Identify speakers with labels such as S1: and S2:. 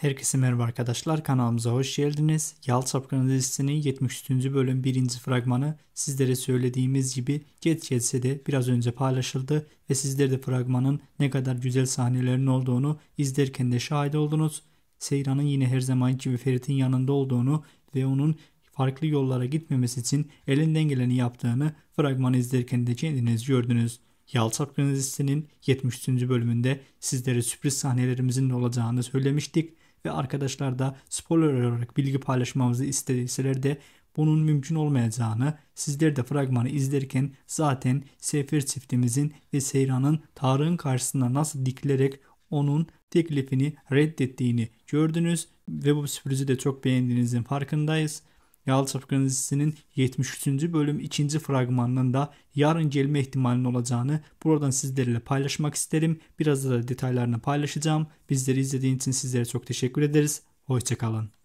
S1: Herkese merhaba arkadaşlar kanalımıza hoş geldiniz. Yal Çapkını dizisinin 73. bölüm 1. fragmanı sizlere söylediğimiz gibi Get de biraz önce paylaşıldı ve sizler de fragmanın ne kadar güzel sahnelerin olduğunu izlerken de şahit oldunuz. Seyran'ın yine her zaman gibi Ferit'in yanında olduğunu ve onun farklı yollara gitmemesi için elinden geleni yaptığını fragmanı izlerken de kendiniz gördünüz. Yalçap dizisinin 73. bölümünde sizlere sürpriz sahnelerimizin olacağını söylemiştik ve arkadaşlar da spoiler olarak bilgi paylaşmamızı istediyseler de bunun mümkün olmayacağını sizler de fragmanı izlerken zaten Sefer çiftimizin ve Seyran'ın Tarık'ın karşısında nasıl dikilerek onun teklifini reddettiğini gördünüz ve bu sürprizi de çok beğendiğinizin farkındayız. Yalçın Kronisinin 73. bölüm 2. fragmanının da yarın gelme ihtimalinin olacağını buradan sizlerle paylaşmak isterim. Biraz da detaylarını paylaşacağım. Bizleri izlediğiniz için sizlere çok teşekkür ederiz. Hoşçakalın.